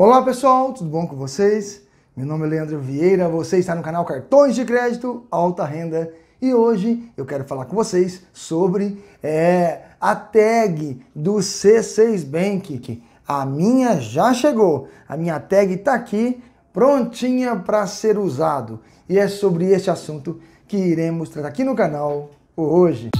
Olá pessoal, tudo bom com vocês? Meu nome é Leandro Vieira, você está no canal Cartões de Crédito Alta Renda e hoje eu quero falar com vocês sobre é, a tag do C6 Bank. A minha já chegou, a minha tag está aqui prontinha para ser usado e é sobre este assunto que iremos tratar aqui no canal hoje.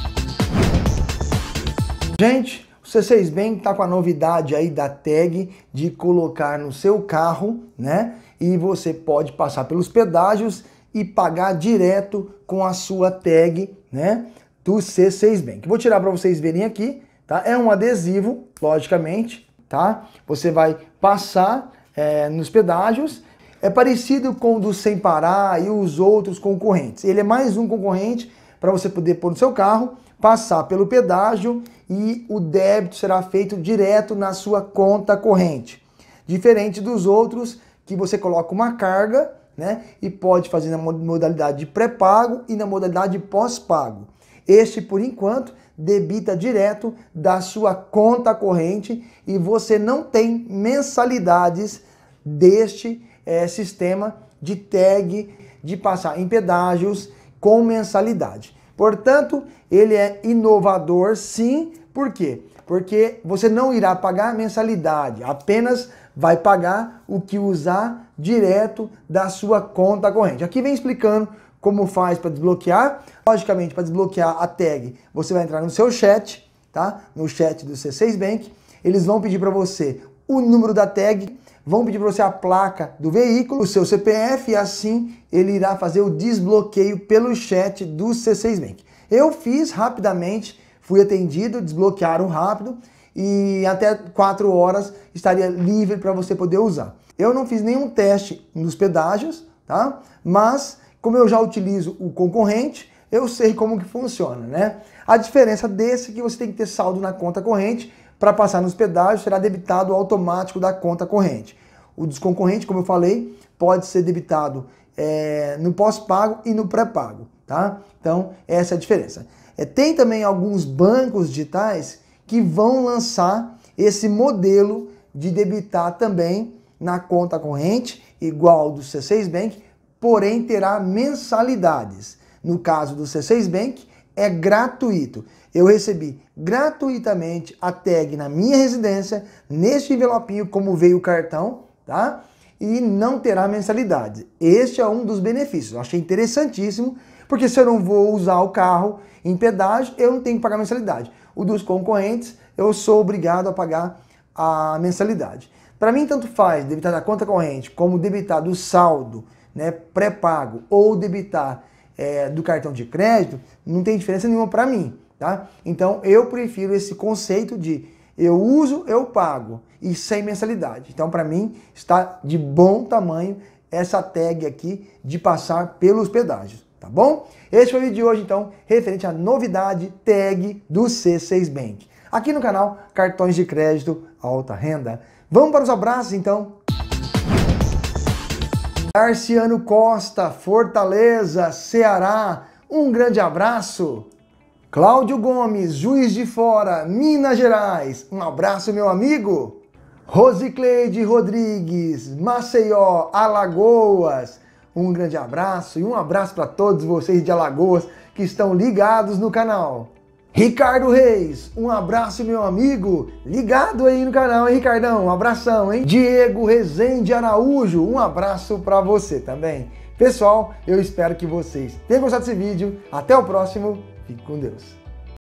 Gente, C6 Bank está com a novidade aí da tag de colocar no seu carro, né? E você pode passar pelos pedágios e pagar direto com a sua tag, né? Do C6 Bank. Vou tirar para vocês verem aqui, tá? É um adesivo, logicamente, tá? Você vai passar é, nos pedágios. É parecido com o do Sem Parar e os outros concorrentes. Ele é mais um concorrente para você poder pôr no seu carro passar pelo pedágio e o débito será feito direto na sua conta corrente. Diferente dos outros, que você coloca uma carga né, e pode fazer na modalidade de pré-pago e na modalidade pós-pago. Este, por enquanto, debita direto da sua conta corrente e você não tem mensalidades deste é, sistema de tag de passar em pedágios com mensalidade. Portanto, ele é inovador, sim. Por quê? Porque você não irá pagar mensalidade, apenas vai pagar o que usar direto da sua conta corrente. Aqui vem explicando como faz para desbloquear. Logicamente, para desbloquear a tag, você vai entrar no seu chat, tá? No chat do C6 Bank. Eles vão pedir para você o número da tag vão pedir para você a placa do veículo, o seu CPF e assim ele irá fazer o desbloqueio pelo chat do C6 Bank. Eu fiz rapidamente, fui atendido, desbloquearam rápido e até 4 horas estaria livre para você poder usar. Eu não fiz nenhum teste nos pedágios, tá? Mas como eu já utilizo o concorrente, eu sei como que funciona, né? A diferença desse é que você tem que ter saldo na conta corrente para passar nos pedágios, será debitado automático da conta corrente. O desconcorrente, como eu falei, pode ser debitado é, no pós-pago e no pré-pago, tá? Então, essa é a diferença. É, tem também alguns bancos digitais que vão lançar esse modelo de debitar também na conta corrente, igual ao do C6 Bank, porém terá mensalidades. No caso do C6 Bank, é gratuito. Eu recebi gratuitamente a tag na minha residência, neste envelopinho, como veio o cartão, tá? E não terá mensalidade. Este é um dos benefícios. Eu achei interessantíssimo, porque se eu não vou usar o carro em pedágio, eu não tenho que pagar mensalidade. O dos concorrentes, eu sou obrigado a pagar a mensalidade. Para mim, tanto faz debitar da conta corrente como debitar do saldo né, pré-pago ou debitar é, do cartão de crédito, não tem diferença nenhuma para mim. Tá? Então, eu prefiro esse conceito de eu uso, eu pago. E sem mensalidade. Então, para mim, está de bom tamanho essa tag aqui de passar pelos pedágios, tá bom? Esse foi o vídeo de hoje, então, referente à novidade tag do C6 Bank. Aqui no canal Cartões de Crédito Alta Renda. Vamos para os abraços, então? Arciano Costa, Fortaleza, Ceará. Um grande abraço. Cláudio Gomes, Juiz de Fora, Minas Gerais. Um abraço, meu amigo. Rosicleide Rodrigues, Maceió, Alagoas. Um grande abraço e um abraço para todos vocês de Alagoas que estão ligados no canal. Ricardo Reis, um abraço, meu amigo. Ligado aí no canal, hein, Ricardão? Um abração, hein? Diego Rezende Araújo, um abraço para você também. Pessoal, eu espero que vocês tenham gostado desse vídeo. Até o próximo. Fique com Deus.